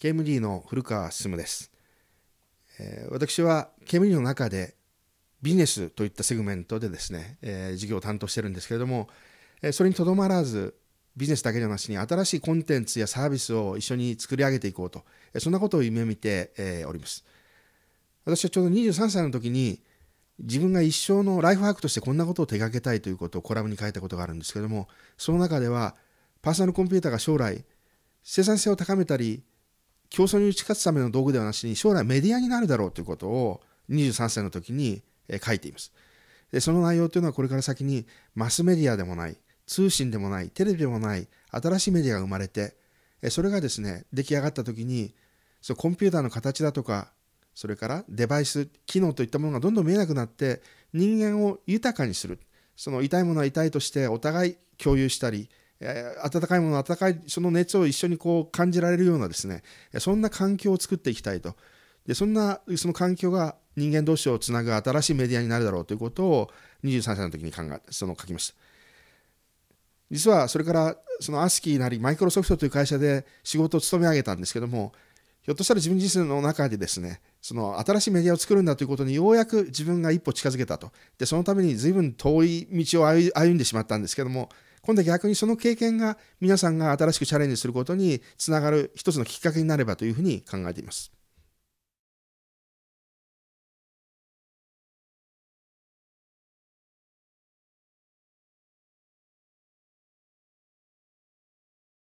KMD の古川進です、えー、私は KMD の中でビジネスといったセグメントでですね、えー、事業を担当してるんですけれども、えー、それにとどまらずビジネスだけじゃなしに新しいコンテンツやサービスを一緒に作り上げていこうと、えー、そんなことを夢見て、えー、おります私はちょうど23歳の時に自分が一生のライフワークとしてこんなことを手掛けたいということをコラムに書いたことがあるんですけどもその中ではパーソナルコンピューターが将来生産性を高めたり競争に打ち勝つための道具ではなしに将来メディアになるだろうということを23歳の時に書いています。でその内容というのはこれから先にマスメディアでもない通信でもないテレビでもない新しいメディアが生まれてそれがですね出来上がった時にそコンピューターの形だとかそれからデバイス機能といったものがどんどん見えなくなって人間を豊かにするその痛いものは痛いとしてお互い共有したり温かいもの温かいその熱を一緒にこう感じられるようなですねそんな環境を作っていきたいとでそんなその環境が人間同士をつなぐ新しいメディアになるだろうということを23歳の時に考えその書きました実はそれからそのアスキーなりマイクロソフトという会社で仕事を務め上げたんですけどもひょっとしたら自分自身の中でですねその新しいメディアを作るんだということにようやく自分が一歩近づけたと。で、そのために随分遠い道を歩んでしまったんですけども、今度は逆にその経験が皆さんが新しくチャレンジすることにつながる一つのきっかけになればというふうに考えています。